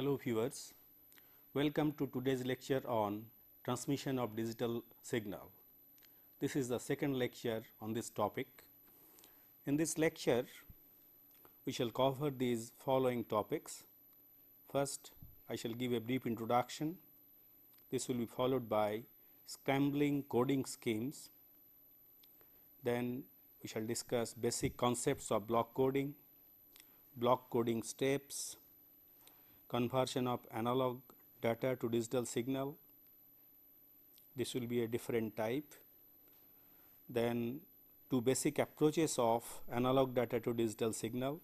Hello viewers, welcome to today's lecture on transmission of digital signal. This is the second lecture on this topic. In this lecture, we shall cover these following topics. First, I shall give a brief introduction. This will be followed by scrambling coding schemes. Then we shall discuss basic concepts of block coding, block coding steps, conversion of analog data to digital signal this will be a different type then two basic approaches of analog data to digital signal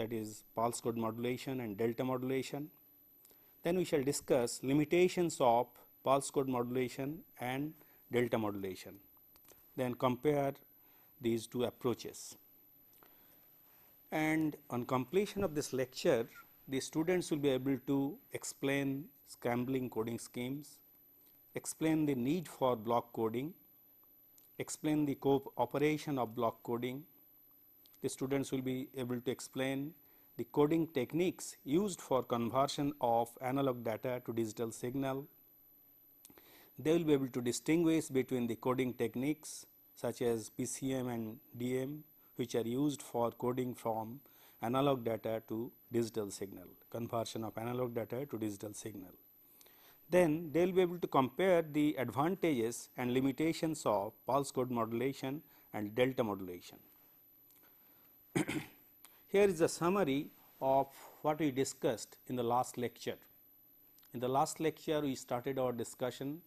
that is pulse code modulation and delta modulation then we shall discuss limitations of pulse code modulation and delta modulation then compare these two approaches and on completion of this lecture the students will be able to explain scrambling coding schemes, explain the need for block coding, explain the operation of block coding. The students will be able to explain the coding techniques used for conversion of analog data to digital signal. They will be able to distinguish between the coding techniques such as PCM and DM which are used for coding from analog data to digital signal, conversion of analog data to digital signal. Then they will be able to compare the advantages and limitations of pulse code modulation and delta modulation. Here is a summary of what we discussed in the last lecture. In the last lecture, we started our discussion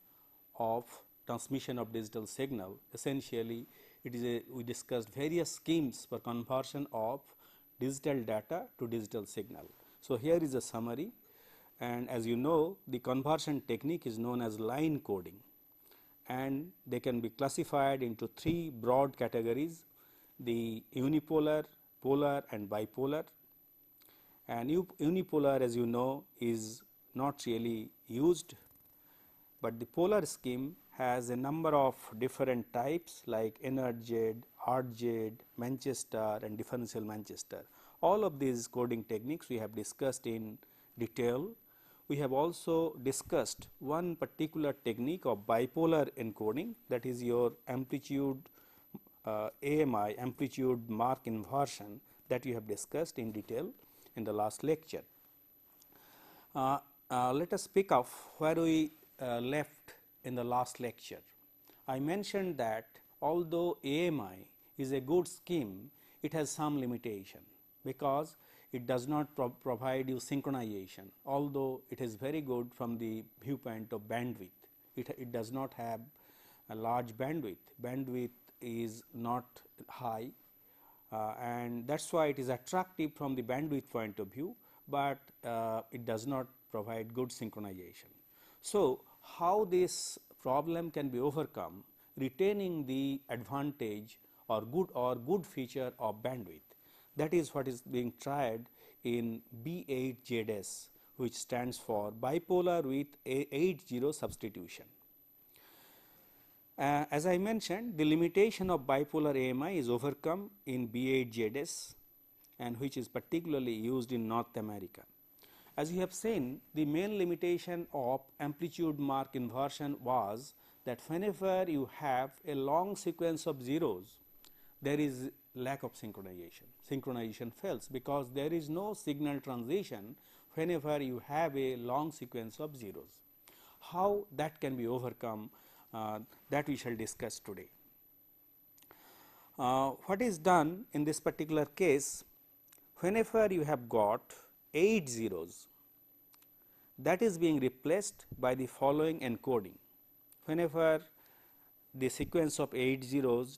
of transmission of digital signal. Essentially, it is a, we discussed various schemes for conversion of digital data to digital signal. So, here is a summary and as you know the conversion technique is known as line coding and they can be classified into three broad categories the unipolar, polar and bipolar and unipolar as you know is not really used, but the polar scheme has a number of different types like NRZ, RJ Manchester and differential Manchester. All of these coding techniques we have discussed in detail. We have also discussed one particular technique of bipolar encoding that is your amplitude uh, AMI amplitude mark inversion that we have discussed in detail in the last lecture. Uh, uh, let us pick up where we uh, left in the last lecture. I mentioned that although AMI is a good scheme, it has some limitation because it does not pro provide you synchronization, although it is very good from the viewpoint of bandwidth. It, it does not have a large bandwidth, bandwidth is not high uh, and that is why it is attractive from the bandwidth point of view, but uh, it does not provide good synchronization. So, how this problem can be overcome retaining the advantage or good or good feature of bandwidth. That is what is being tried in B8JDES which stands for bipolar with 80 substitution. Uh, as I mentioned the limitation of bipolar AMI is overcome in B8JDES and which is particularly used in North America. As you have seen the main limitation of amplitude mark inversion was that whenever you have a long sequence of zeros there is lack of synchronization. Synchronization fails because there is no signal transition whenever you have a long sequence of zeros. How that can be overcome uh, that we shall discuss today. Uh, what is done in this particular case whenever you have got 8 zeros that is being replaced by the following encoding. Whenever the sequence of 8 zeros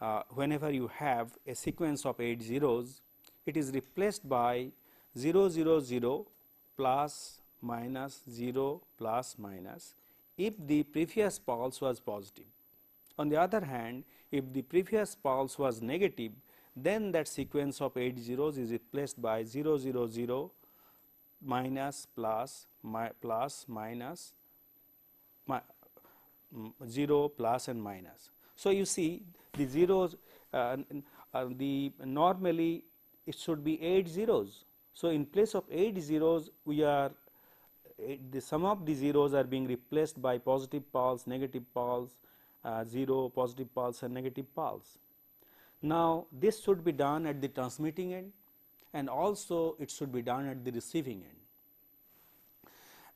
uh, whenever you have a sequence of 8 zeros, it is replaced by 0 0 0 plus minus 0 plus minus if the previous pulse was positive. On the other hand, if the previous pulse was negative, then that sequence of 8 zeros is replaced by 0 0 0 minus plus mi plus minus mi mm, 0 plus and minus. So you see the zeros, uh, uh, the normally it should be 8 zeros. So in place of 8 zeros we are eh, the sum of the zeros are being replaced by positive poles, negative poles, uh, 0, positive poles and negative poles. Now this should be done at the transmitting end and also it should be done at the receiving end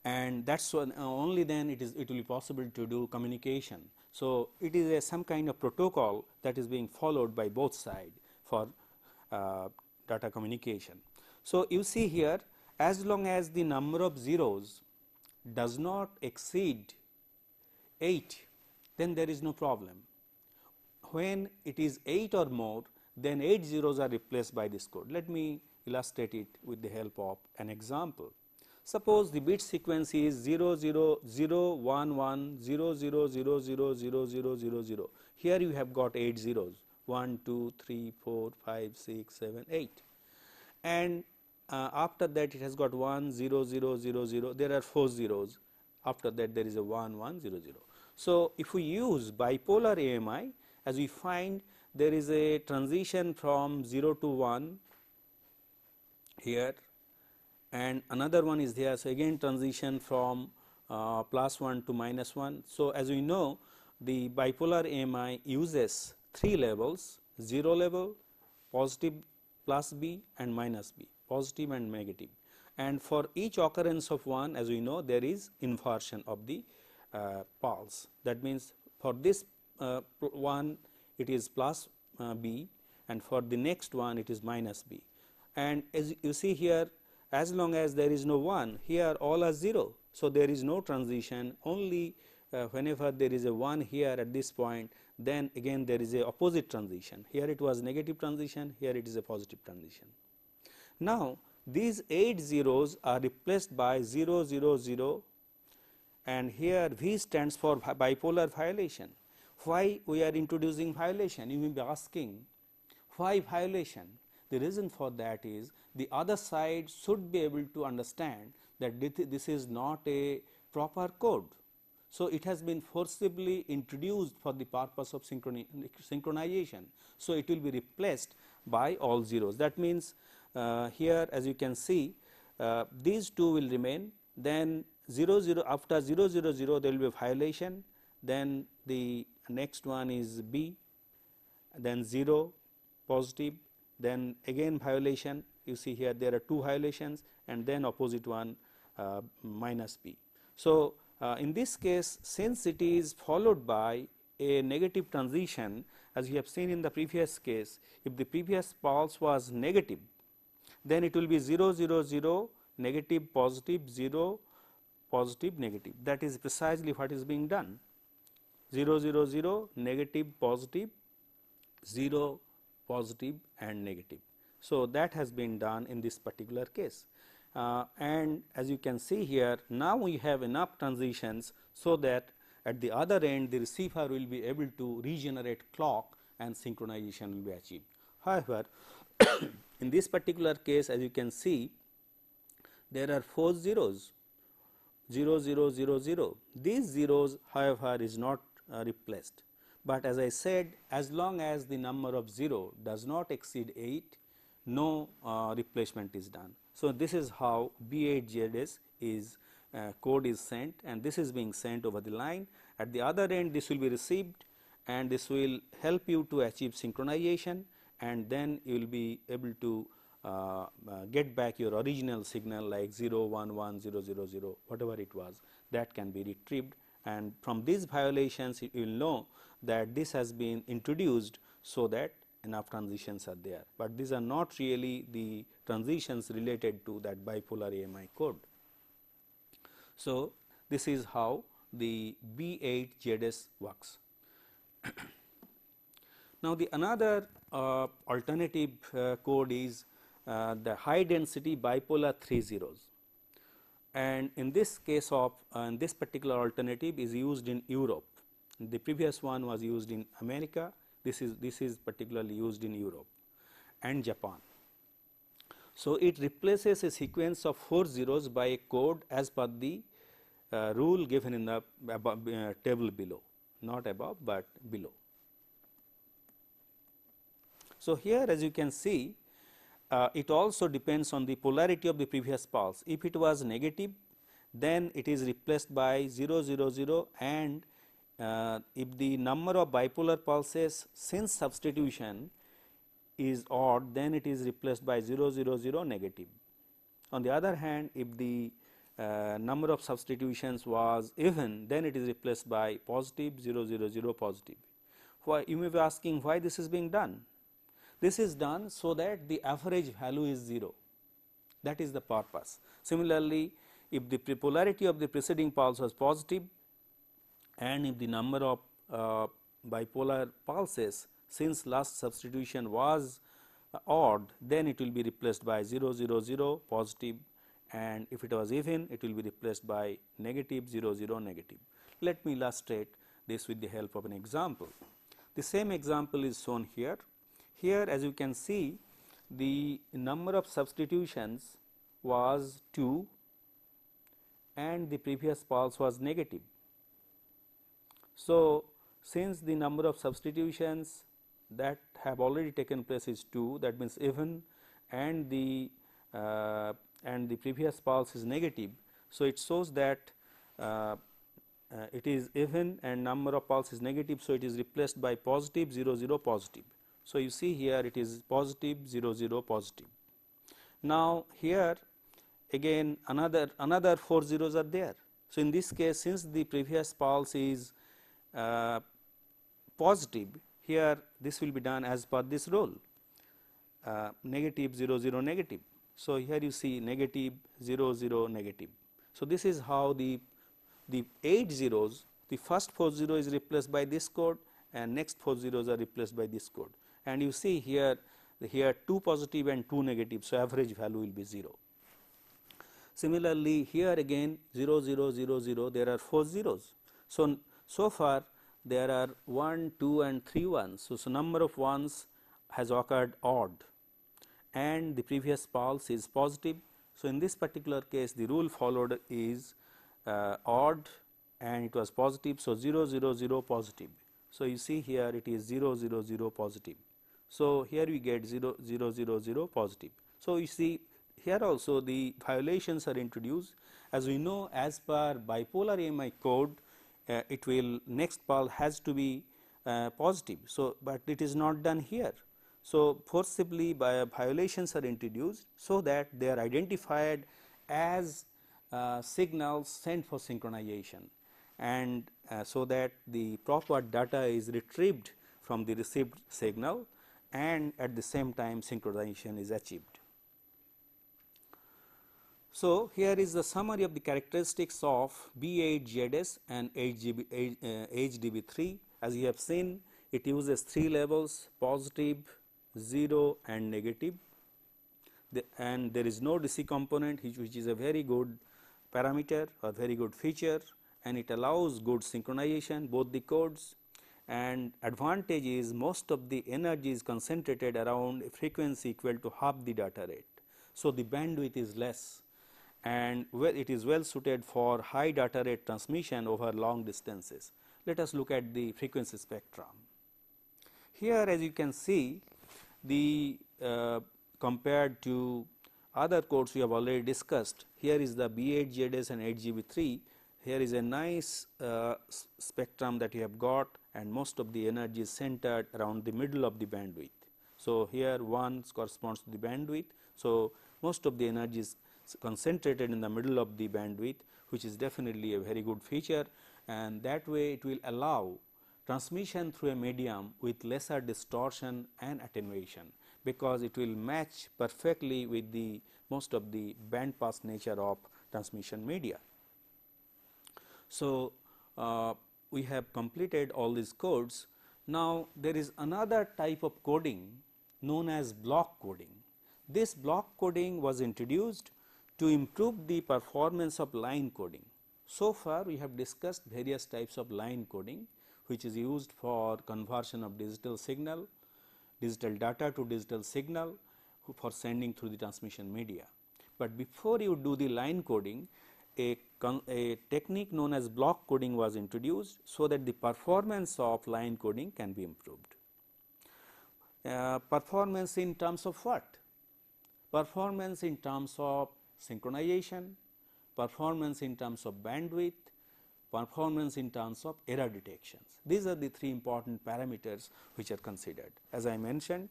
and that's when, uh, only then it is it will be possible to do communication so, it is a some kind of protocol that is being followed by both sides for uh, data communication. So, you see here as long as the number of zeros does not exceed 8 then there is no problem. When it is 8 or more then 8 zeros are replaced by this code. Let me illustrate it with the help of an example. Suppose the bit sequence is 0, 0, 0, 1, 1, 0, 0, 0, 0, 0, 0, 0, 0. Here you have got 8 zeros 1, 2, 3, 4, 5, 6, 7, 8. And uh, after that it has got 1, 0, 0, 0, 0. There are 4 zeros. After that there is a 1, 1, 0, 0. So, if we use bipolar AMI as we find there is a transition from 0 to 1 here and another one is there. So, again transition from uh, plus 1 to minus 1. So, as we know the bipolar AMI uses 3 levels 0 level, positive plus b and minus b, positive and negative. And for each occurrence of one as we know there is inversion of the uh, pulse. That means, for this uh, one it is plus uh, b and for the next one it is minus b. And as you see here as long as there is no 1 here all are 0. So, there is no transition only uh, whenever there is a 1 here at this point then again there is a opposite transition here it was negative transition here it is a positive transition. Now, these 8 zeros are replaced by 0 0 0 and here V stands for bipolar violation. Why we are introducing violation you may be asking why violation the reason for that is the other side should be able to understand that this is not a proper code. So, it has been forcibly introduced for the purpose of synchronization. So, it will be replaced by all zeros. That means, uh, here as you can see uh, these two will remain then 0 0 after 0 0 0 there will be a violation then the next one is B then 0 positive then again violation you see here there are two violations and then opposite one uh, minus b. So, uh, in this case since it is followed by a negative transition as we have seen in the previous case if the previous pulse was negative then it will be 0 0 0 negative positive 0 positive negative that is precisely what is being done 0 0 0 negative positive 0 positive and negative. So, that has been done in this particular case. Uh, and as you can see here, now we have enough transitions, so that at the other end the receiver will be able to regenerate clock and synchronization will be achieved. However, in this particular case as you can see, there are 4 zeros 0 0 0 0. These zeros however is not uh, replaced but as I said as long as the number of 0 does not exceed 8 no uh, replacement is done. So, this is how B8JDS is uh, code is sent and this is being sent over the line at the other end this will be received and this will help you to achieve synchronization and then you will be able to uh, uh get back your original signal like 0 1 1 0 0 0 whatever it was that can be retrieved and from these violations you will know that this has been introduced so that enough transitions are there, but these are not really the transitions related to that bipolar AMI code. So, this is how the B8 JDS works. now, the another uh, alternative uh, code is uh, the high density bipolar 3 zeros and in this case of uh, in this particular alternative is used in Europe the previous one was used in America, this is, this is particularly used in Europe and Japan. So, it replaces a sequence of 4 zeros by a code as per the uh, rule given in the above, uh, table below, not above but below. So, here as you can see uh, it also depends on the polarity of the previous pulse. If it was negative then it is replaced by 0 0 0 and uh, if the number of bipolar pulses since substitution is odd then it is replaced by 0 0 0 negative. On the other hand if the uh, number of substitutions was even then it is replaced by positive 0 0 0 positive. Why you may be asking why this is being done? This is done so that the average value is 0 that is the purpose. Similarly, if the polarity of the preceding pulse was positive and if the number of uh, bipolar pulses since last substitution was uh, odd then it will be replaced by 0 0 0 positive and if it was even it will be replaced by negative 0 0 negative. Let me illustrate this with the help of an example. The same example is shown here. Here as you can see the number of substitutions was 2 and the previous pulse was negative. So, since the number of substitutions that have already taken place is 2 that means even and the uh, and the previous pulse is negative. So, it shows that uh, uh, it is even and number of pulse is negative. So, it is replaced by positive 0 0 positive. So, you see here it is positive 0 0 positive. Now, here again another another 4 zeros are there. So, in this case since the previous pulse is uh, positive here this will be done as per this rule uh, negative 0 0 negative. So, here you see negative 0 0 negative. So, this is how the, the 8 zeros the first 4 0 is replaced by this code and next 4 zeros are replaced by this code and you see here here 2 positive and 2 negative. So, average value will be 0. Similarly, here again 0 0 0 0 there are 4 zeros. So, so far there are 1, 2 and 3 ones. So, so number of ones has occurred odd and the previous pulse is positive. So, in this particular case the rule followed is uh, odd and it was positive. So, 0 0 0 positive. So, you see here it is 0 0 0 positive. So, here we get 0 0 0 0 positive. So, you see here also the violations are introduced as we know as per bipolar AMI code uh, it will next pulse has to be uh, positive. So, but it is not done here. So, forcibly uh, violations are introduced so that they are identified as uh, signals sent for synchronization and uh, so that the proper data is retrieved from the received signal and at the same time synchronization is achieved. So, here is the summary of the characteristics of b 8 and HDB3. Uh, As you have seen, it uses three levels positive, 0 and negative the, and there is no DC component which, which is a very good parameter or very good feature and it allows good synchronization both the codes and advantage is most of the energy is concentrated around a frequency equal to half the data rate. So, the bandwidth is less and it is well suited for high data rate transmission over long distances. Let us look at the frequency spectrum. Here as you can see the uh, compared to other codes we have already discussed, here is the B8 ZS and 8GB3, here is a nice uh, spectrum that you have got and most of the energy is centered around the middle of the bandwidth. So, here 1 corresponds to the bandwidth. So, most of the energy is concentrated in the middle of the bandwidth which is definitely a very good feature and that way it will allow transmission through a medium with lesser distortion and attenuation because it will match perfectly with the most of the bandpass nature of transmission media. So, uh, we have completed all these codes. Now, there is another type of coding known as block coding. This block coding was introduced to improve the performance of line coding. So far we have discussed various types of line coding which is used for conversion of digital signal, digital data to digital signal for sending through the transmission media. But before you do the line coding, a, a technique known as block coding was introduced so that the performance of line coding can be improved. Uh, performance in terms of what? Performance in terms of synchronization, performance in terms of bandwidth, performance in terms of error detections. These are the three important parameters which are considered. As I mentioned,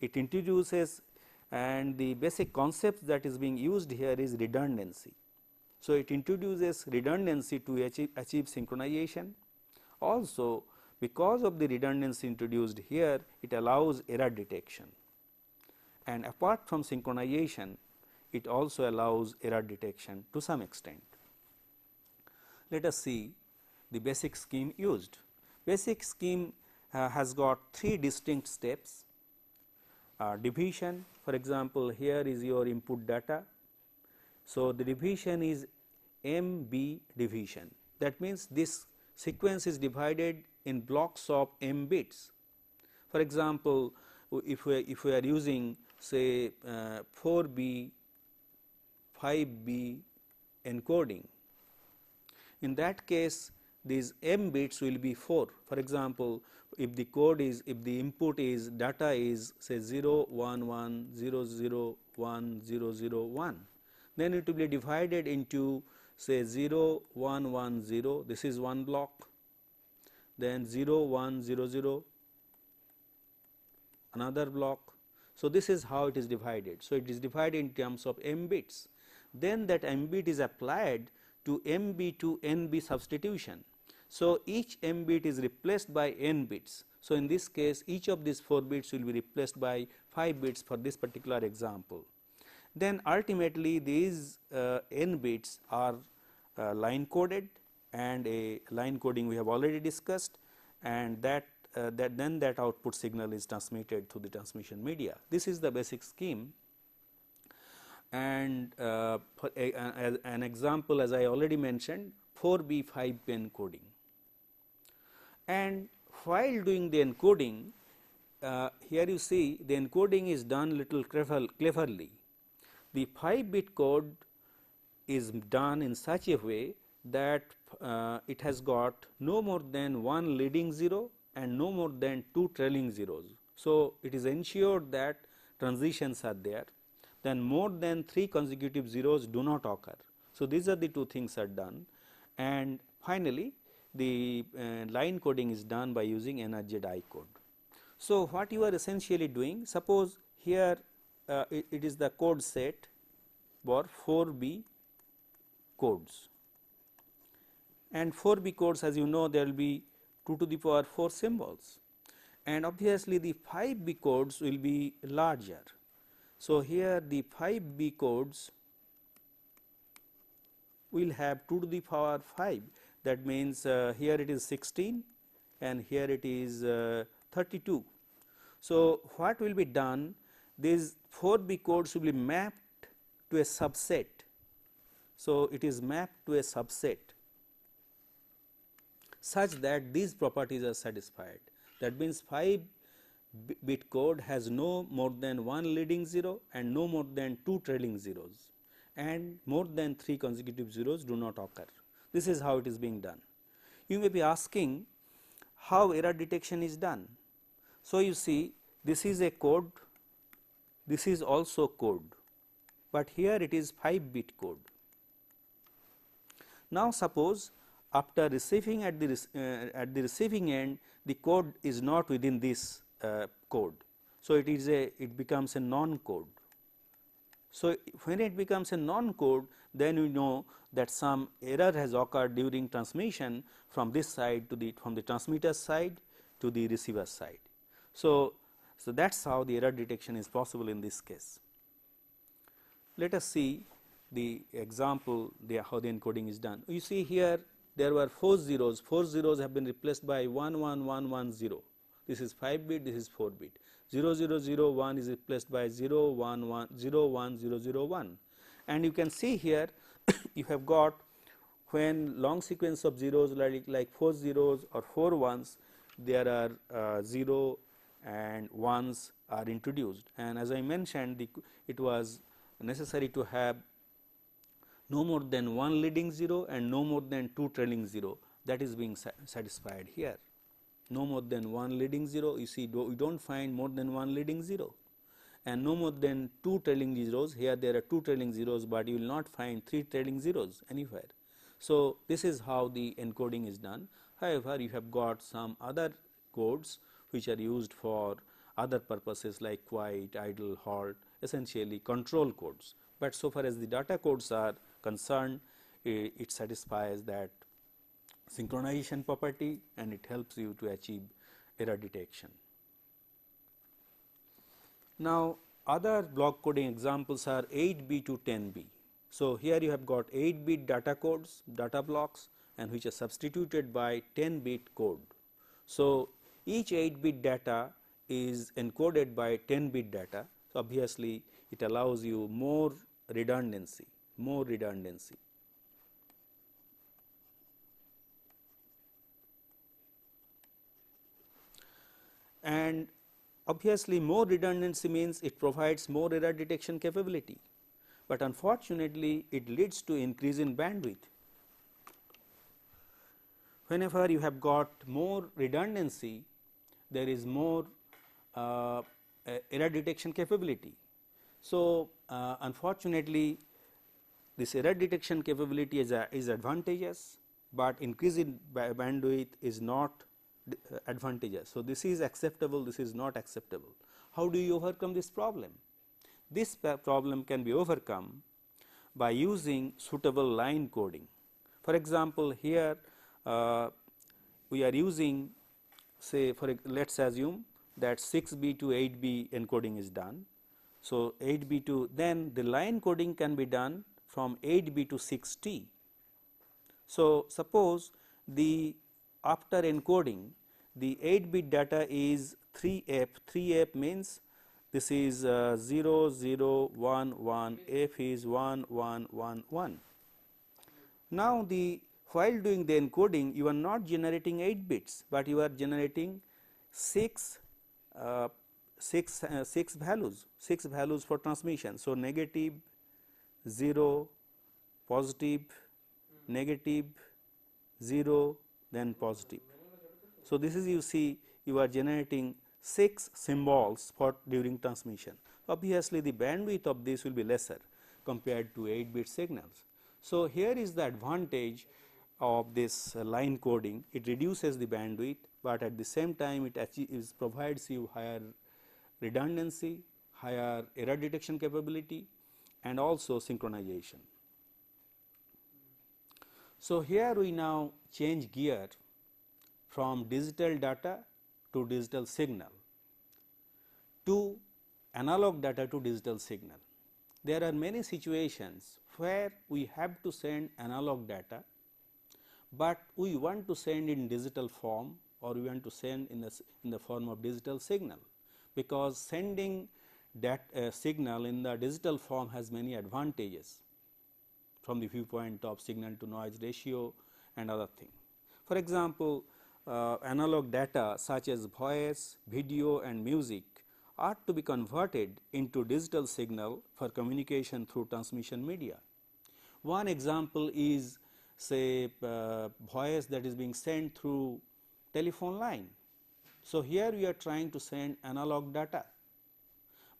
it introduces and the basic concept that is being used here is redundancy. So, it introduces redundancy to achieve, achieve synchronization. Also, because of the redundancy introduced here, it allows error detection. And apart from synchronization, it also allows error detection to some extent. Let us see the basic scheme used. Basic scheme uh, has got three distinct steps uh, division for example, here is your input data. So, the division is MB division that means this sequence is divided in blocks of m bits. For example, if we, if we are using say uh, 4B 5B encoding. In that case, these m bits will be 4. For example, if the code is, if the input is data is say 0, 1, 1, 0, 0, 1, 0, 0, 1, then it will be divided into say 0, 1, 1, 0, this is one block, then 0, 1, 0, 0, another block. So, this is how it is divided. So, it is divided in terms of m bits then that bit is applied to mb to nb substitution. So, each m bit is replaced by n bits. So, in this case each of these 4 bits will be replaced by 5 bits for this particular example. Then ultimately these uh, n bits are uh, line coded and a line coding we have already discussed and that, uh, that then that output signal is transmitted through the transmission media. This is the basic scheme and uh, a, a, an example as I already mentioned 4B5 encoding. And while doing the encoding, uh, here you see the encoding is done little cleverly. The 5 bit code is done in such a way that uh, it has got no more than one leading 0 and no more than two trailing zeros. So, it is ensured that transitions are there then more than 3 consecutive zeros do not occur. So, these are the two things are done and finally, the uh, line coding is done by using NRZI code. So, what you are essentially doing suppose here uh, it, it is the code set for 4B codes and 4B codes as you know there will be 2 to the power 4 symbols and obviously the 5B codes will be larger so, here the 5 B codes will have 2 to the power 5 that means uh, here it is 16 and here it is uh, 32. So, what will be done these 4 B codes will be mapped to a subset. So, it is mapped to a subset such that these properties are satisfied that means 5 bit code has no more than one leading zero and no more than two trailing zeros and more than three consecutive zeros do not occur. This is how it is being done. You may be asking how error detection is done. So, you see this is a code, this is also code, but here it is 5 bit code. Now, suppose after receiving at the, uh, at the receiving end the code is not within this uh, code. So, it is a it becomes a non code. So, when it becomes a non code then you know that some error has occurred during transmission from this side to the from the transmitter side to the receiver side. So, so that is how the error detection is possible in this case. Let us see the example the how the encoding is done. You see here there were 4 zeros, 4 zeros have been replaced by 11110 this is 5 bit, this is 4 bit. 0001 is replaced by 0, 001 and you can see here you have got when long sequence of zeros like, like 4 zeros or 4 ones there are uh, 0 and 1s are introduced and as I mentioned the, it was necessary to have no more than one leading 0 and no more than two trailing 0 that is being satisfied here no more than 1 leading 0 you see do, you do not find more than 1 leading 0 and no more than 2 trailing zeros here there are 2 trailing zeros but you will not find 3 trailing zeros anywhere. So, this is how the encoding is done however you have got some other codes which are used for other purposes like quiet, idle, halt essentially control codes, but so far as the data codes are concerned eh, it satisfies that synchronization property and it helps you to achieve error detection. Now, other block coding examples are 8B to 10B. So, here you have got 8 bit data codes, data blocks and which are substituted by 10 bit code. So, each 8 bit data is encoded by 10 bit data. So, obviously, it allows you more redundancy, more redundancy. and obviously more redundancy means it provides more error detection capability, but unfortunately it leads to increase in bandwidth. Whenever you have got more redundancy, there is more uh, error detection capability. So, uh, unfortunately, this error detection capability is, a, uh, is advantageous, but increase in bandwidth is not uh, advantages. So, this is acceptable, this is not acceptable. How do you overcome this problem? This problem can be overcome by using suitable line coding. For example, here uh, we are using say for let us assume that 6B to 8B encoding is done. So, 8B to then the line coding can be done from 8B to 6T. So, suppose the after encoding the 8 bit data is 3F, 3F means this is uh, 0, 0, 1, 1, F is 1, 1, 1, 1. Now, the while doing the encoding you are not generating 8 bits, but you are generating 6, uh, 6, uh, 6 values, 6 values for transmission. So, negative, 0, positive, negative, 0, then positive. So, this is you see you are generating 6 symbols for during transmission. Obviously, the bandwidth of this will be lesser compared to 8 bit signals. So, here is the advantage of this line coding it reduces the bandwidth, but at the same time it achieves, provides you higher redundancy, higher error detection capability and also synchronization. So, here we now change gear from digital data to digital signal to analog data to digital signal. There are many situations where we have to send analog data, but we want to send in digital form or we want to send in the, in the form of digital signal, because sending that uh, signal in the digital form has many advantages from the viewpoint of signal to noise ratio and other thing. For example, uh, analog data such as voice, video and music are to be converted into digital signal for communication through transmission media. One example is say uh, voice that is being sent through telephone line. So, here we are trying to send analog data,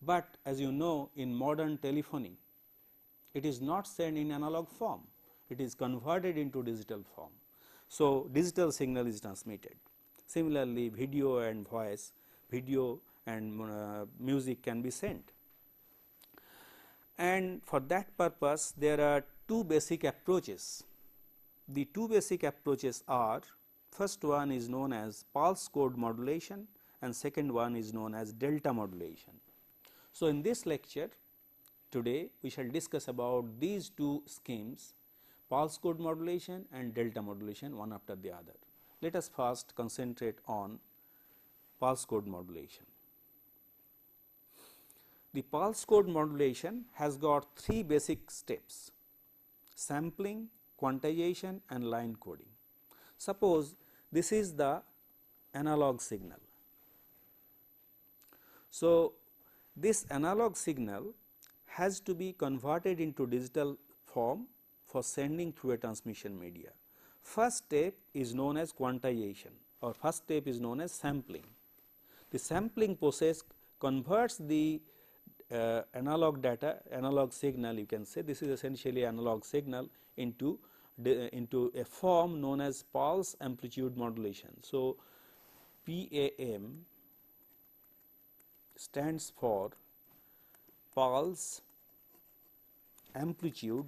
but as you know in modern telephony it is not sent in analog form, it is converted into digital form. So, digital signal is transmitted. Similarly, video and voice, video and uh, music can be sent. And for that purpose, there are two basic approaches. The two basic approaches are first one is known as pulse code modulation and second one is known as delta modulation. So, in this lecture Today we shall discuss about these two schemes pulse code modulation and delta modulation one after the other. Let us first concentrate on pulse code modulation. The pulse code modulation has got three basic steps sampling, quantization and line coding. Suppose this is the analog signal. So, this analog signal has to be converted into digital form for sending through a transmission media. First step is known as quantization or first step is known as sampling. The sampling process converts the uh, analog data, analog signal you can say this is essentially analog signal into into a form known as pulse amplitude modulation. So, PAM stands for pulse amplitude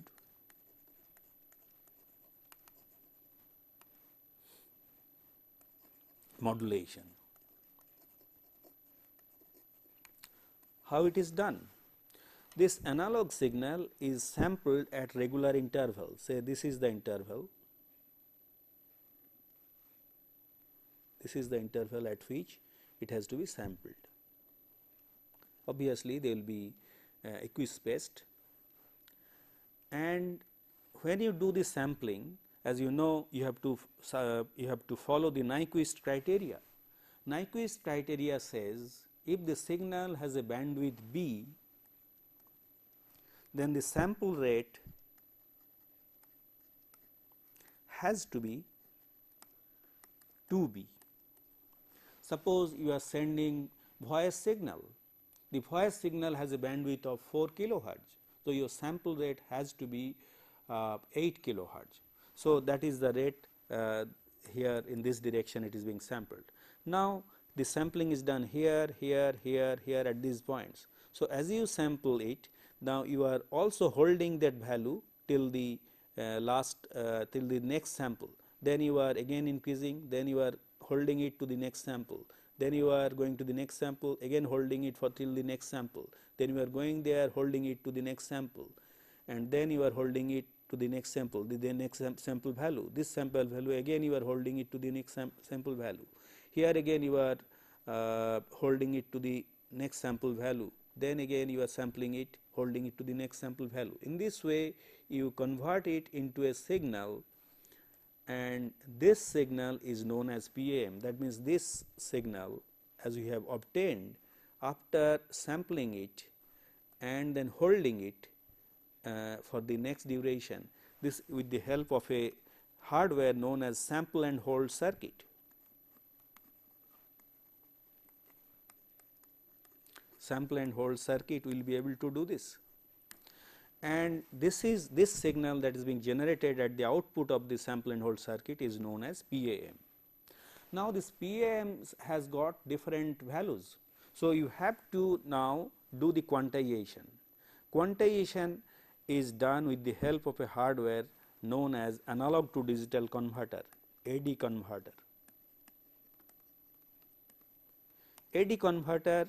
modulation. How it is done? This analog signal is sampled at regular intervals, say this is the interval, this is the interval at which it has to be sampled. Obviously, there will be uh, equispaced and when you do the sampling as you know you have to uh, you have to follow the Nyquist criteria. Nyquist criteria says if the signal has a bandwidth B then the sample rate has to be 2B. Suppose you are sending voice signal the voice signal has a bandwidth of 4 kilohertz. So, your sample rate has to be uh, 8 kilohertz. So, that is the rate uh, here in this direction it is being sampled. Now, the sampling is done here, here, here, here at these points. So, as you sample it now you are also holding that value till the uh, last uh, till the next sample then you are again increasing then you are holding it to the next sample then you are going to the next sample again holding it for till the next sample then you are going there holding it to the next sample and then you are holding it to the next sample the, the next sam sample value this sample value again you are holding it to the next sam sample value here again you are uh, holding it to the next sample value then again you are sampling it holding it to the next sample value in this way you convert it into a signal and this signal is known as PAM that means this signal as we have obtained after sampling it and then holding it uh, for the next duration this with the help of a hardware known as sample and hold circuit. Sample and hold circuit will be able to do this and this is this signal that is being generated at the output of the sample and hold circuit is known as PAM. Now, this PAM has got different values. So, you have to now do the quantization. Quantization is done with the help of a hardware known as analog to digital converter AD converter. AD converter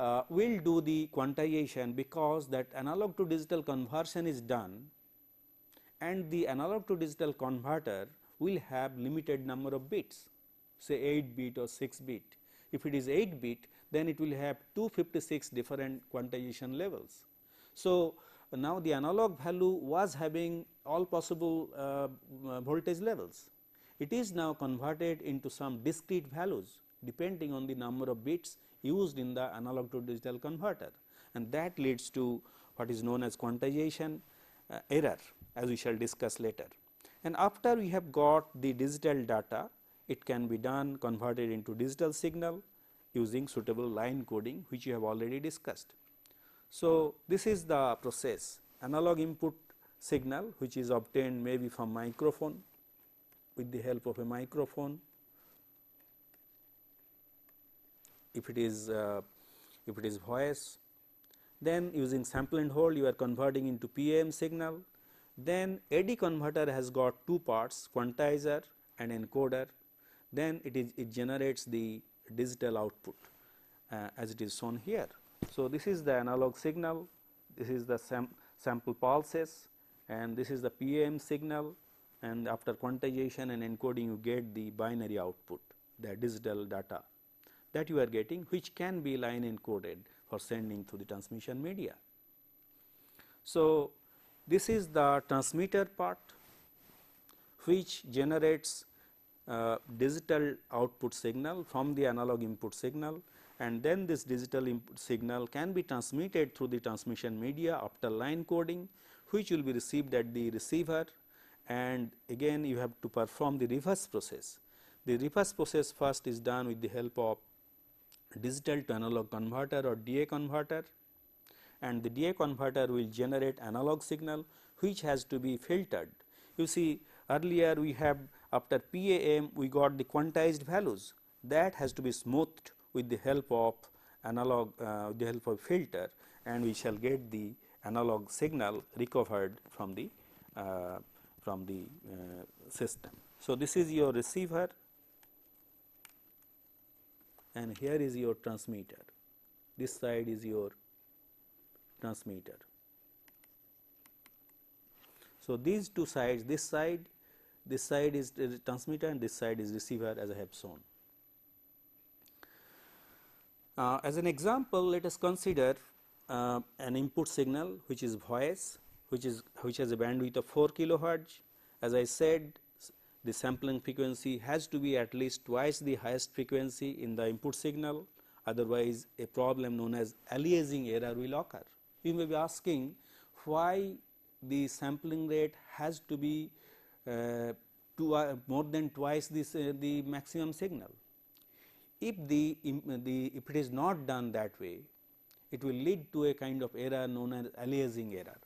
uh, will do the quantization because that analog to digital conversion is done and the analog to digital converter will have limited number of bits say 8 bit or 6 bit. If it is 8 bit then it will have 256 different quantization levels. So, now the analog value was having all possible uh, uh, voltage levels. It is now converted into some discrete values depending on the number of bits used in the analog to digital converter and that leads to what is known as quantization uh, error as we shall discuss later. And after we have got the digital data it can be done converted into digital signal using suitable line coding which you have already discussed. So, this is the process analog input signal which is obtained maybe from microphone with the help of a microphone if it is uh, if it is voice then using sample and hold you are converting into PAM signal then AD converter has got two parts quantizer and encoder then it is it generates the digital output uh, as it is shown here. So, this is the analog signal this is the sam sample pulses and this is the PAM signal and after quantization and encoding you get the binary output the digital data that you are getting which can be line encoded for sending through the transmission media. So, this is the transmitter part which generates uh, digital output signal from the analog input signal and then this digital input signal can be transmitted through the transmission media after line coding which will be received at the receiver and again you have to perform the reverse process. The reverse process first is done with the help of digital to analog converter or DA converter and the DA converter will generate analog signal which has to be filtered. You see earlier we have after PAM we got the quantized values that has to be smoothed with the help of analog uh, the help of filter and we shall get the analog signal recovered from the uh, from the uh, system. So, this is your receiver and here is your transmitter this side is your transmitter so these two sides this side this side is the transmitter and this side is receiver as I have shown uh, as an example let us consider uh, an input signal which is voice which is which has a bandwidth of 4 kilohertz as I said the sampling frequency has to be at least twice the highest frequency in the input signal otherwise a problem known as aliasing error will occur. You may be asking why the sampling rate has to be uh, uh, more than twice this, uh, the maximum signal. If, the, the, if it is not done that way, it will lead to a kind of error known as aliasing error.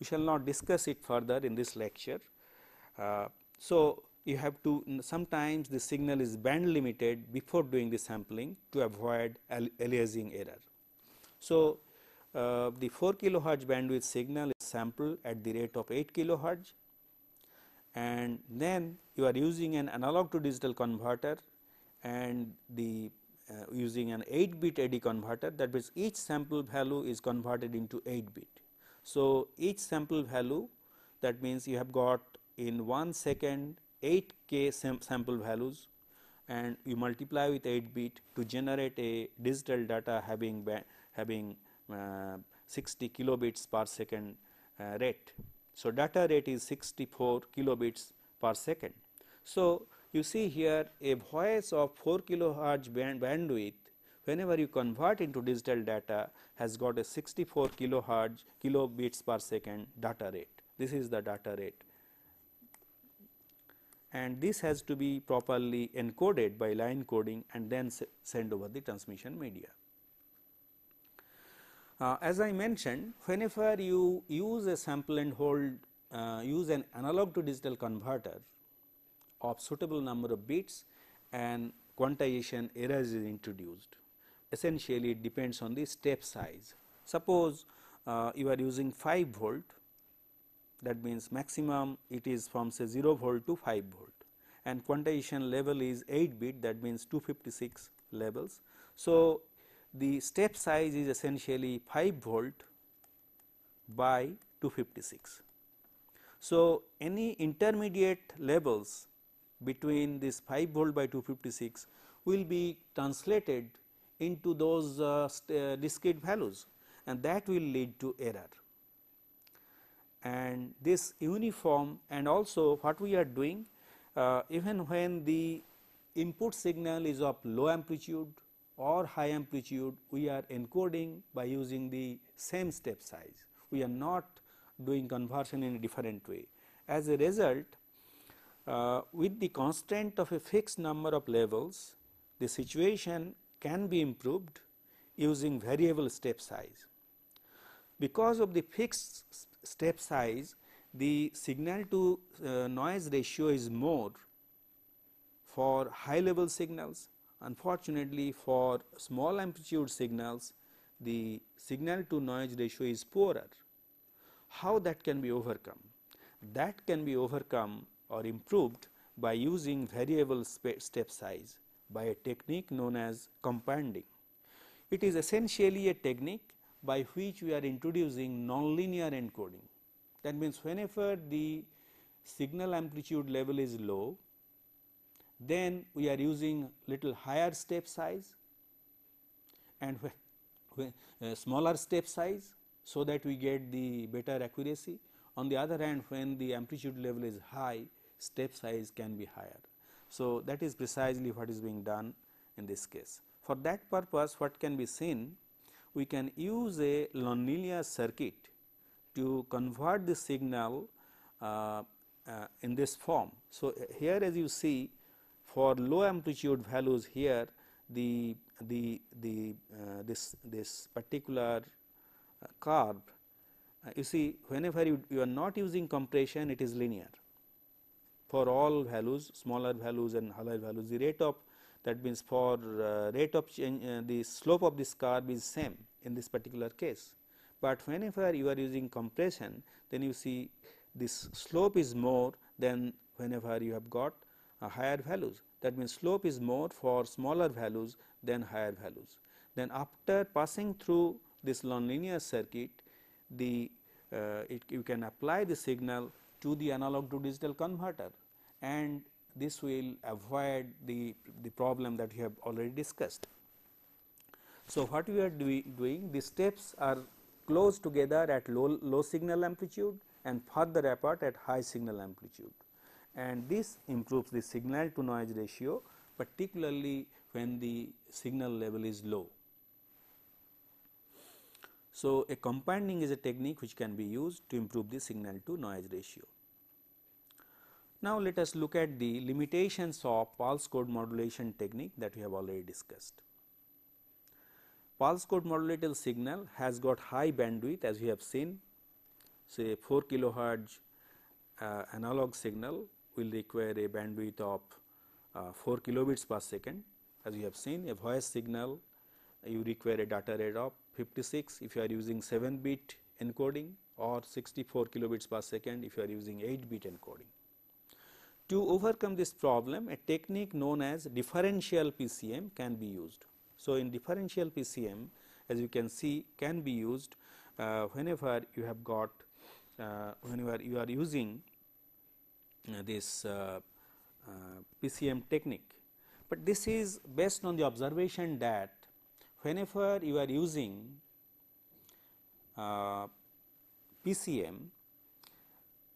We shall not discuss it further in this lecture. Uh, so, you have to sometimes the signal is band limited before doing the sampling to avoid aliasing error. So, uh, the 4 kilohertz bandwidth signal is sampled at the rate of 8 kilohertz and then you are using an analog to digital converter and the uh, using an 8 bit AD converter that means each sample value is converted into 8 bit. So, each sample value that means you have got in 1 second 8k sam sample values and you multiply with 8 bit to generate a digital data having having uh, 60 kilobits per second uh, rate. So, data rate is 64 kilobits per second. So, you see here a voice of 4 kilohertz band bandwidth whenever you convert into digital data has got a 64 kilohertz kilobits per second data rate. This is the data rate and this has to be properly encoded by line coding and then send over the transmission media. Uh, as I mentioned whenever you use a sample and hold uh, use an analog to digital converter of suitable number of bits and quantization errors is introduced essentially it depends on the step size. Suppose uh, you are using 5 volt that means maximum it is from say 0 volt to 5 volt and quantization level is 8 bit that means 256 levels. So, the step size is essentially 5 volt by 256. So, any intermediate levels between this 5 volt by 256 will be translated into those uh, uh discrete values and that will lead to error and this uniform and also what we are doing uh, even when the input signal is of low amplitude or high amplitude we are encoding by using the same step size we are not doing conversion in a different way. As a result uh, with the constraint of a fixed number of levels the situation can be improved using variable step size. Because of the fixed step size the signal to uh, noise ratio is more for high level signals. Unfortunately for small amplitude signals the signal to noise ratio is poorer. How that can be overcome? That can be overcome or improved by using variable step size by a technique known as compounding. It is essentially a technique by which we are introducing nonlinear encoding. That means, whenever the signal amplitude level is low, then we are using little higher step size and uh, smaller step size, so that we get the better accuracy. On the other hand, when the amplitude level is high, step size can be higher. So, that is precisely what is being done in this case. For that purpose, what can be seen we can use a nonlinear circuit to convert the signal uh, uh, in this form. So, here as you see for low amplitude values here the the the uh, this this particular uh, curve uh, you see whenever you, you are not using compression it is linear for all values smaller values and higher values the rate of that means for uh, rate of change uh, the slope of this curve is same in this particular case, but whenever you are using compression then you see this slope is more than whenever you have got higher values that means slope is more for smaller values than higher values. Then after passing through this nonlinear circuit the uh, it, you can apply the signal to the analog to digital converter and this will avoid the, the problem that you have already discussed. So, what we are doing the steps are close together at low, low signal amplitude and further apart at high signal amplitude and this improves the signal to noise ratio particularly when the signal level is low. So, a compounding is a technique which can be used to improve the signal to noise ratio. Now, let us look at the limitations of pulse code modulation technique that we have already discussed. Pulse code modulated signal has got high bandwidth as we have seen say 4 kilohertz uh, analog signal will require a bandwidth of uh, 4 kilobits per second as you have seen a voice signal you require a data rate of 56 if you are using 7 bit encoding or 64 kilobits per second if you are using 8 bit encoding. To overcome this problem, a technique known as differential PCM can be used. So, in differential PCM, as you can see, can be used uh, whenever you have got, uh, whenever you are using uh, this uh, uh, PCM technique. But this is based on the observation that whenever you are using uh, PCM,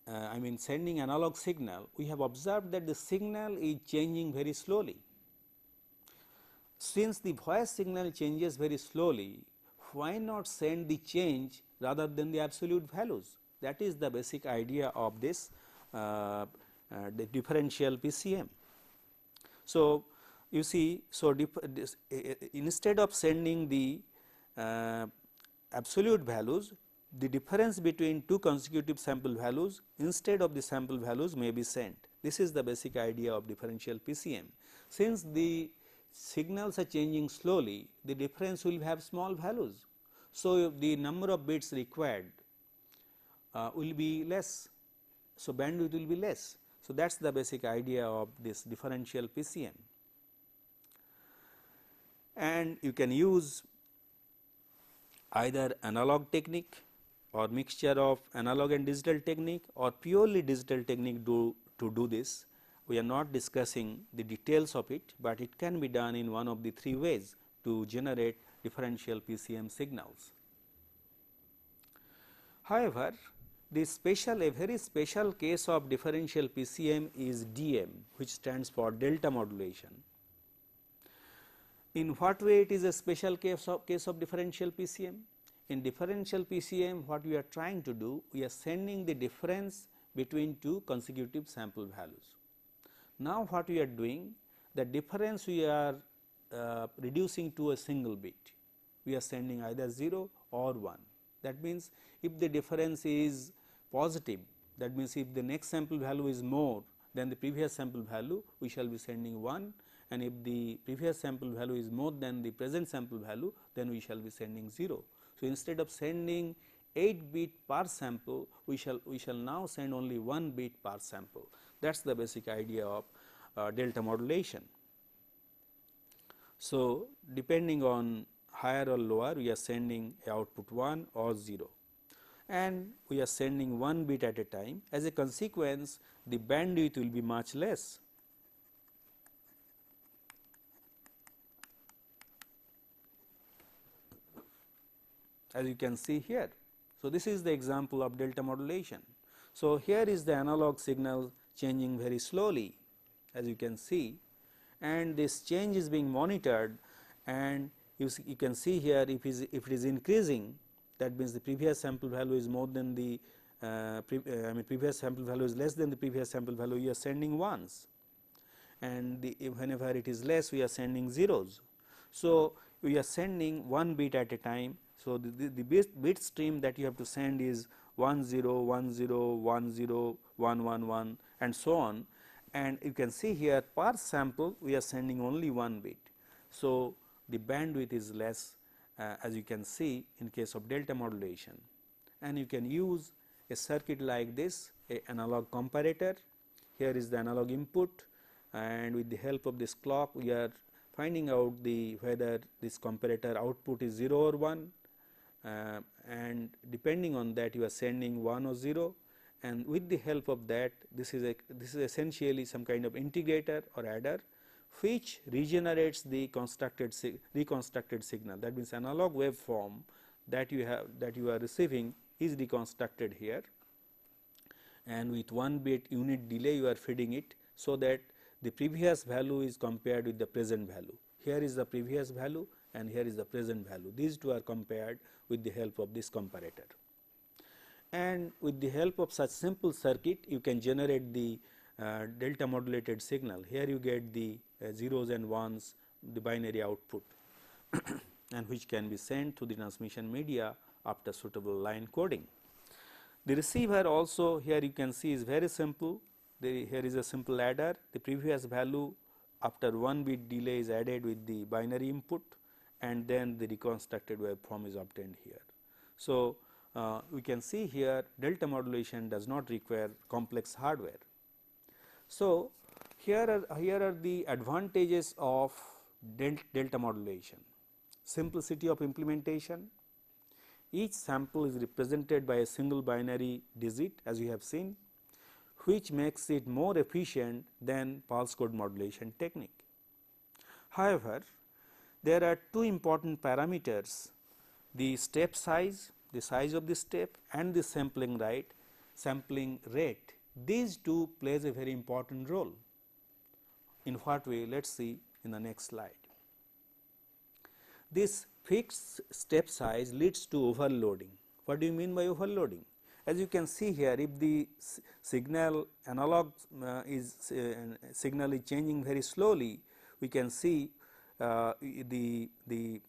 uh, I mean sending analog signal, we have observed that the signal is changing very slowly. Since the voice signal changes very slowly, why not send the change rather than the absolute values? That is the basic idea of this uh, uh the differential PCM. So, you see, so this, instead of sending the uh, absolute values, the difference between two consecutive sample values instead of the sample values may be sent. This is the basic idea of differential PCM. Since the signals are changing slowly, the difference will have small values. So, the number of bits required uh, will be less. So, bandwidth will be less. So, that is the basic idea of this differential PCM. And you can use either analog technique or mixture of analog and digital technique or purely digital technique do to do this. We are not discussing the details of it, but it can be done in one of the three ways to generate differential PCM signals. However, the special a very special case of differential PCM is DM which stands for delta modulation. In what way it is a special case of, case of differential PCM? In differential PCM what we are trying to do we are sending the difference between two consecutive sample values. Now what we are doing the difference we are uh, reducing to a single bit we are sending either 0 or 1 that means if the difference is positive that means if the next sample value is more than the previous sample value we shall be sending 1 and if the previous sample value is more than the present sample value then we shall be sending 0 so, instead of sending 8 bit per sample, we shall, we shall now send only 1 bit per sample. That is the basic idea of uh, delta modulation. So, depending on higher or lower, we are sending output 1 or 0 and we are sending 1 bit at a time. As a consequence, the bandwidth will be much less. as you can see here. So, this is the example of delta modulation. So, here is the analog signal changing very slowly as you can see and this change is being monitored and you, see, you can see here if, is, if it is increasing that means the previous sample value is more than the uh, pre, uh, I mean previous sample value is less than the previous sample value you are sending ones and the, whenever it is less we are sending zeros. So, we are sending one bit at a time so, the, the, the bit, bit stream that you have to send is 1010101111 and so on and you can see here per sample we are sending only one bit. So, the bandwidth is less uh, as you can see in case of delta modulation and you can use a circuit like this a analog comparator here is the analog input and with the help of this clock we are finding out the whether this comparator output is 0 or 1 uh, and depending on that you are sending 1 or 0 and with the help of that this is a this is essentially some kind of integrator or adder which regenerates the constructed reconstructed signal that means analog waveform that you have that you are receiving is reconstructed here and with 1 bit unit delay you are feeding it so that the previous value is compared with the present value here is the previous value and here is the present value. These two are compared with the help of this comparator. And with the help of such simple circuit, you can generate the uh, delta modulated signal. Here you get the uh, zeros and ones, the binary output, and which can be sent to the transmission media after suitable line coding. The receiver also here you can see is very simple. The, here is a simple adder. The previous value after 1 bit delay is added with the binary input and then the reconstructed waveform is obtained here. So, uh, we can see here delta modulation does not require complex hardware. So, here are, here are the advantages of delta modulation, simplicity of implementation, each sample is represented by a single binary digit as you have seen which makes it more efficient than pulse code modulation technique. However, there are two important parameters the step size, the size of the step and the sampling rate, sampling rate. These two plays a very important role. In what way? Let us see in the next slide. This fixed step size leads to overloading. What do you mean by overloading? As you can see here, if the signal analog uh, is uh, signal is changing very slowly, we can see uh, the the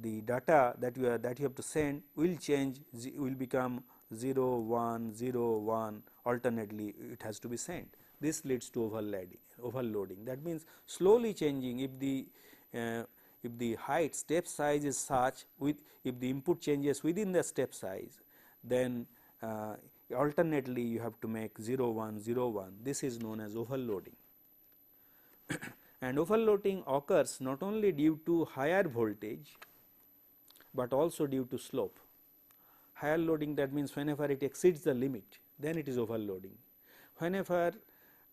the data that you are, that you have to send will change will become 0 1 0 1 alternately it has to be sent this leads to overloading overloading that means slowly changing if the uh, if the height step size is such with if the input changes within the step size then uh, alternately you have to make 0 1 0 1 this is known as overloading and overloading occurs not only due to higher voltage but also due to slope. Higher loading that means whenever it exceeds the limit then it is overloading. Whenever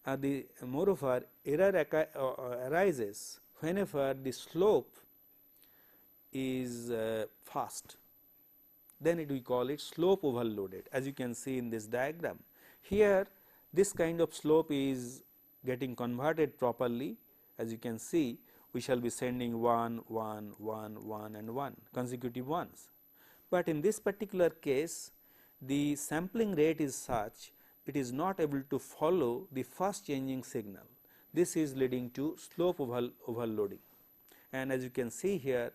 uh, the moreover error uh, uh, arises whenever the slope is uh, fast then it we call it slope overloaded as you can see in this diagram. Here this kind of slope is getting converted properly as you can see we shall be sending 1, 1, 1, 1 and 1 consecutive ones. But in this particular case the sampling rate is such it is not able to follow the fast changing signal. This is leading to slope overloading and as you can see here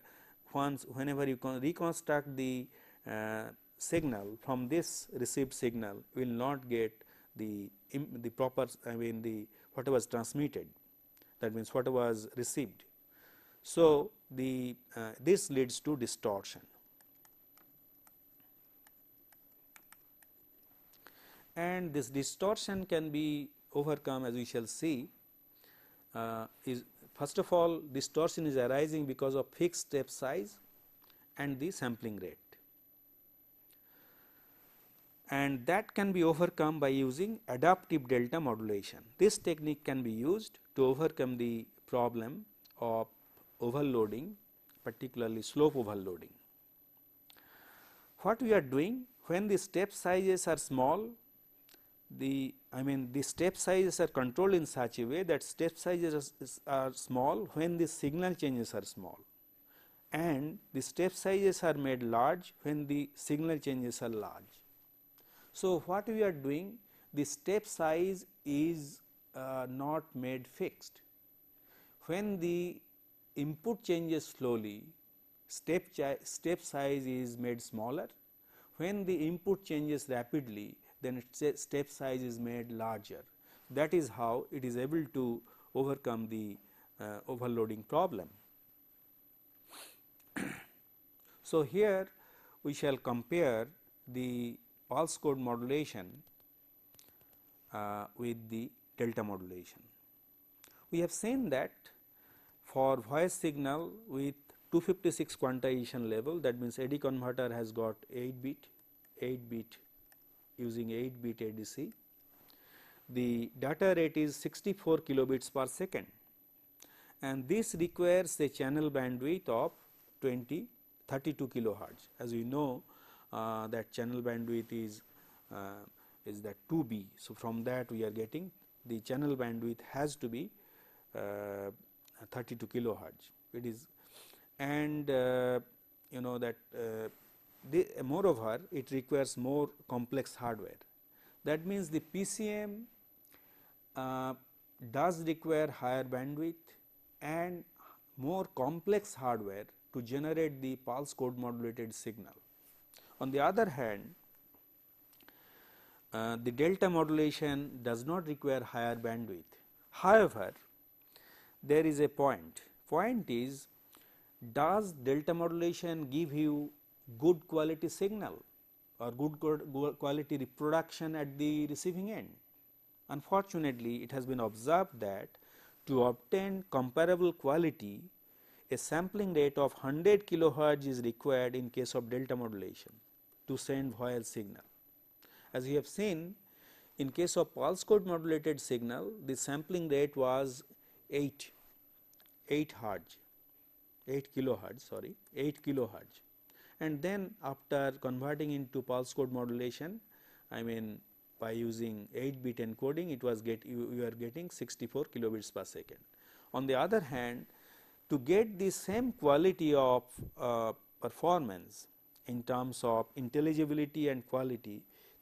once whenever you reconstruct the uh, signal from this received signal will not get the, the proper I mean the whatever is transmitted that means what was received. So, the uh, this leads to distortion. And this distortion can be overcome as we shall see uh, is first of all distortion is arising because of fixed step size and the sampling rate and that can be overcome by using adaptive delta modulation. This technique can be used to overcome the problem of overloading particularly slope overloading. What we are doing when the step sizes are small the I mean the step sizes are controlled in such a way that step sizes are small when the signal changes are small and the step sizes are made large when the signal changes are large. So, what we are doing the step size is uh, not made fixed. When the input changes slowly step, step size is made smaller, when the input changes rapidly then uh, step size is made larger. That is how it is able to overcome the uh, overloading problem. so, here we shall compare the pulse code modulation uh, with the delta modulation. We have seen that for voice signal with 256 quantization level that means AD converter has got 8 bit, 8 bit using 8 bit ADC. The data rate is 64 kilobits per second and this requires a channel bandwidth of 20 32 kilohertz. As you know uh, that channel bandwidth is uh, is that 2b. So, from that we are getting the channel bandwidth has to be uh, 32 kilohertz. It is and uh, you know that uh, the moreover it requires more complex hardware. That means the PCM uh, does require higher bandwidth and more complex hardware to generate the pulse code modulated signal. On the other hand, uh, the delta modulation does not require higher bandwidth. However, there is a point. Point is does delta modulation give you good quality signal or good quality reproduction at the receiving end? Unfortunately, it has been observed that to obtain comparable quality, a sampling rate of 100 kilohertz is required in case of delta modulation to send voice signal. As we have seen in case of pulse code modulated signal the sampling rate was 8 8 hertz 8 kilohertz sorry 8 kilohertz and then after converting into pulse code modulation I mean by using 8 bit encoding it was get you, you are getting 64 kilobits per second. On the other hand to get the same quality of uh, performance in terms of intelligibility and quality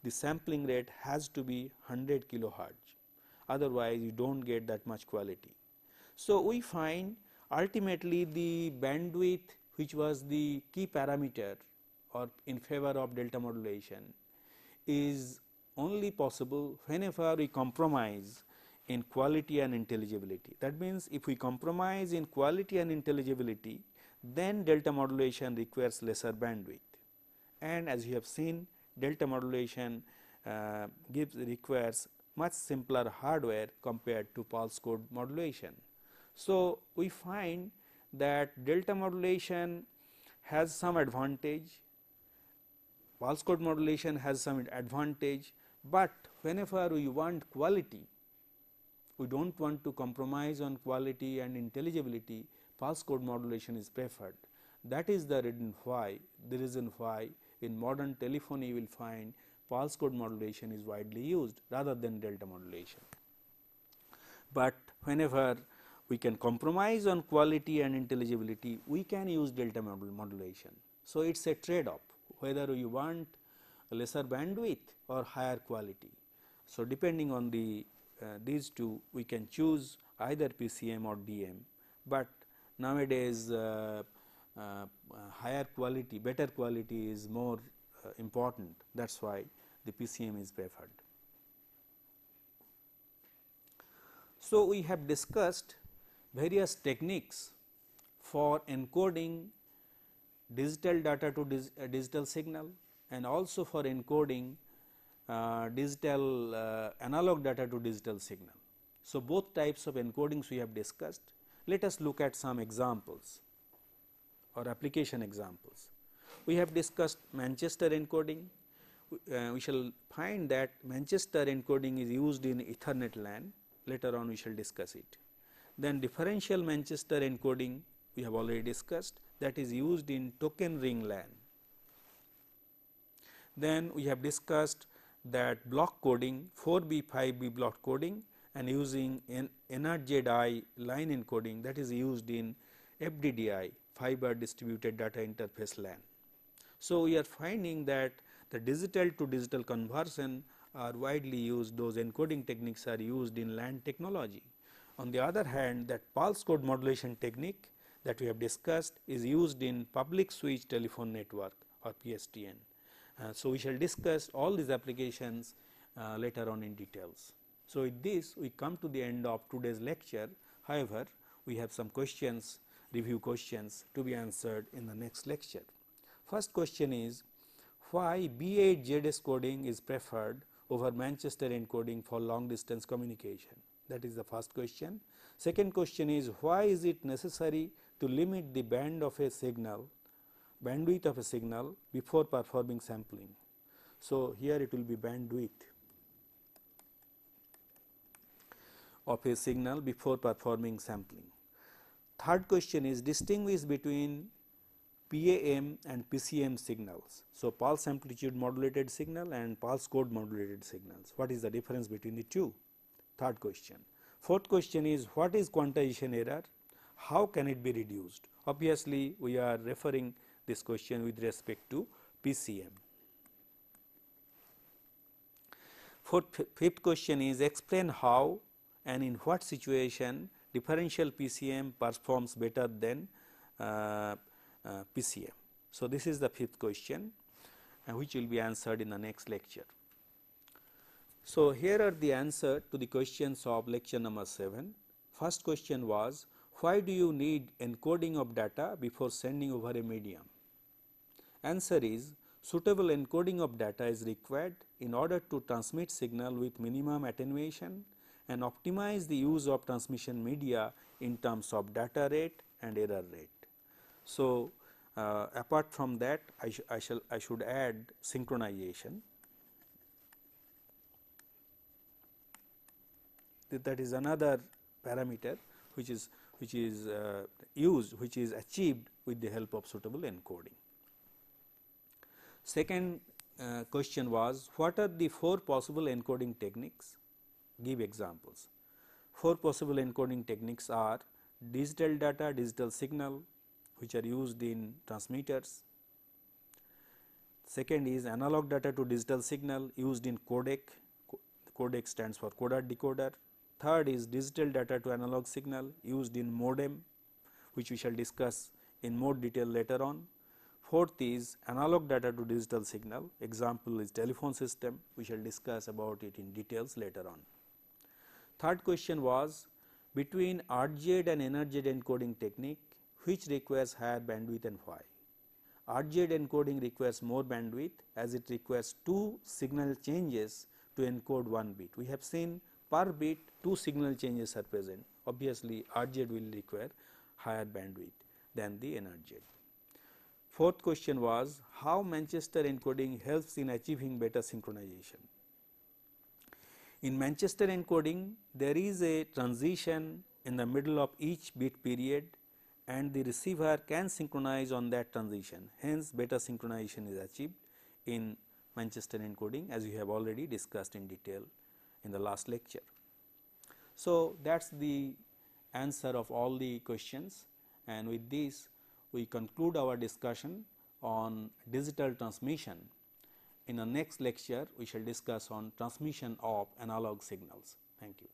the sampling rate has to be 100 kilohertz otherwise you do not get that much quality. So, we find ultimately the bandwidth which was the key parameter or in favor of delta modulation is only possible whenever we compromise in quality and intelligibility. That means, if we compromise in quality and intelligibility then delta modulation requires lesser bandwidth and as you have seen delta modulation uh, gives requires much simpler hardware compared to pulse code modulation. So, we find that delta modulation has some advantage, pulse code modulation has some advantage, but whenever we want quality, we do not want to compromise on quality and intelligibility, pulse code modulation is preferred. That is the reason why, the reason why in modern telephony you will find pulse code modulation is widely used rather than delta modulation. But whenever we can compromise on quality and intelligibility we can use delta modulation. So, it is a trade off whether you want lesser bandwidth or higher quality. So, depending on the uh, these two we can choose either PCM or DM, but nowadays uh, uh, uh, higher quality, better quality is more uh, important that is why the PCM is preferred. So, we have discussed various techniques for encoding digital data to dis, uh, digital signal and also for encoding uh, digital uh, analog data to digital signal. So, both types of encodings we have discussed. Let us look at some examples or application examples. We have discussed Manchester encoding. Uh, we shall find that Manchester encoding is used in Ethernet LAN. Later on, we shall discuss it. Then differential Manchester encoding we have already discussed that is used in token ring LAN. Then we have discussed that block coding 4B 5B block coding and using NRZI line encoding that is used in FDDI fiber distributed data interface LAN. So, we are finding that the digital to digital conversion are widely used those encoding techniques are used in LAN technology. On the other hand that pulse code modulation technique that we have discussed is used in public switch telephone network or PSTN. Uh, so, we shall discuss all these applications uh, later on in details. So, with this we come to the end of today's lecture. However, we have some questions review questions to be answered in the next lecture. First question is why B8ZS coding is preferred over Manchester encoding for long distance communication that is the first question. Second question is why is it necessary to limit the band of a signal bandwidth of a signal before performing sampling. So, here it will be bandwidth of a signal before performing sampling. Third question is distinguish between PAM and PCM signals. So, pulse amplitude modulated signal and pulse code modulated signals. What is the difference between the two? Third question. Fourth question is what is quantization error? How can it be reduced? Obviously, we are referring this question with respect to PCM. Fourth, fifth question is explain how and in what situation differential PCM performs better than uh, uh, PCM. So, this is the fifth question uh, which will be answered in the next lecture. So, here are the answer to the questions of lecture number 7. First question was why do you need encoding of data before sending over a medium? Answer is suitable encoding of data is required in order to transmit signal with minimum attenuation and optimize the use of transmission media in terms of data rate and error rate. So, uh, apart from that I, sh I shall I should add synchronization that is another parameter which is which is uh, used which is achieved with the help of suitable encoding. Second uh, question was what are the four possible encoding techniques give examples. Four possible encoding techniques are digital data, digital signal which are used in transmitters. Second is analog data to digital signal used in codec, codec stands for coder decoder. Third is digital data to analog signal used in modem which we shall discuss in more detail later on. Fourth is analog data to digital signal example is telephone system we shall discuss about it in details later on. Third question was between RGD and NRZ encoding technique which requires higher bandwidth and why. RGD encoding requires more bandwidth as it requires two signal changes to encode one bit. We have seen per bit two signal changes are present obviously RGD will require higher bandwidth than the NRZ. Fourth question was how Manchester encoding helps in achieving better synchronization. In Manchester encoding, there is a transition in the middle of each bit period and the receiver can synchronize on that transition. Hence, better synchronization is achieved in Manchester encoding as we have already discussed in detail in the last lecture. So, that is the answer of all the questions and with this we conclude our discussion on digital transmission in the next lecture, we shall discuss on transmission of analog signals. Thank you.